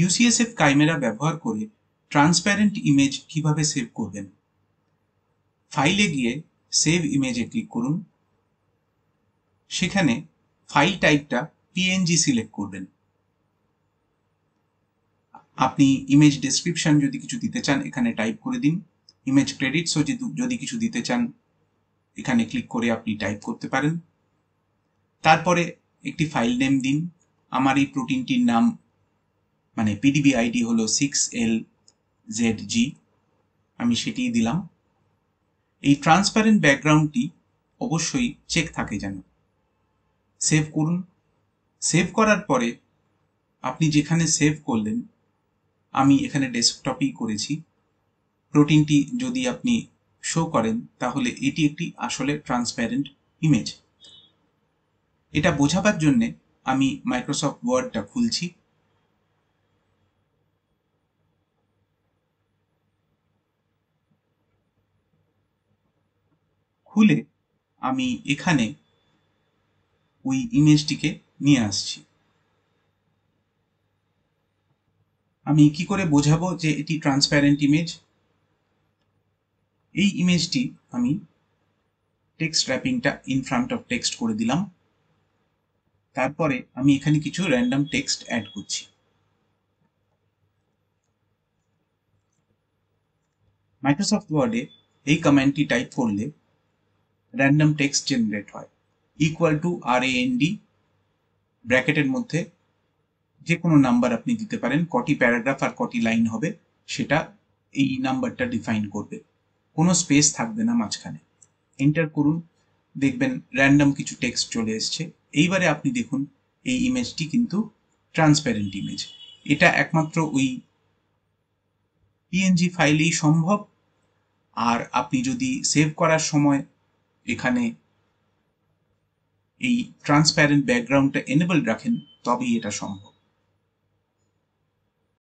ইউসিএসএফ কাইমেরা ব্যবহার করে transparent image কিভাবে সেভ করবেন ফাইলে গিয়ে সেভ ইমেজে ক্লিক করুন সেখানে ফাইল টাইপটা পিএনজি সিলেক্ট করবেন আপনি ইমেজ ডেসক্রিপশন যদি কিছু দিতে চান এখানে টাইপ করে দিন ইমেজ ক্রেডিটসও যদি কিছু দিতে চান এখানে ক্লিক করে আপনি টাইপ করতে পারেন তারপরে একটি ফাইল নেম দিন আমার এই প্রোটিনটির নাম মানে পিডিবি আইডি হলো সিক্স এল জেড জি আমি সেটিই দিলাম এই ট্রান্সপারেন্ট ব্যাকগ্রাউন্ডটি অবশ্যই চেক থাকে যেন সেভ করুন সেভ করার পরে আপনি যেখানে সেভ করলেন আমি এখানে ডেস্কটপেই করেছি প্রোটিনটি যদি আপনি শো করেন তাহলে এটি একটি আসলে ট্রান্সপ্যারেন্ট ইমেজ এটা বোঝাবার জন্যে আমি মাইক্রোসফট ওয়ার্ডটা খুলছি খুলে আমি এখানে ওই ইমেজটিকে নিয়ে আসছি আমি কি করে বোঝাবো যে এটি ট্রান্সপ্যারেন্ট ইমেজ এই ইমেজটি আমি টেক্সট র্যাপিংটা ইন ফ্রন্ট অফ টেক্সট করে দিলাম তারপরে আমি এখানে কিছু র্যান্ডাম টেক্সট অ্যাড করছি মাইক্রোসফট ওয়ার্ডে এই কমেন্টটি টাইপ করলে র্যান্ডাম টেক্সট জেনারেট হয় equal to R A N D ব্র্যাকেটের মধ্যে যে কোনো নাম্বার আপনি দিতে পারেন কটি প্যারাগ্রাফ আর কটি লাইন হবে সেটা এই নাম্বারটা ডিফাইন করবে কোনো স্পেস থাকবে না মাঝখানে এন্টার করুন দেখবেন র্যান্ডম কিছু টেক্সট চলে এসছে এইবারে আপনি দেখুন এই ইমেজটি কিন্তু ট্রান্সপ্যারেন্ট ইমেজ এটা একমাত্র ওই পিএনজি ফাইলেই সম্ভব আর আপনি যদি সেভ করার সময় এখানে এই ট্রান্সপ্যারেন্ট ব্যাকগ্রাউন্ডটা এনেবল রাখেন তবেই এটা সম্ভব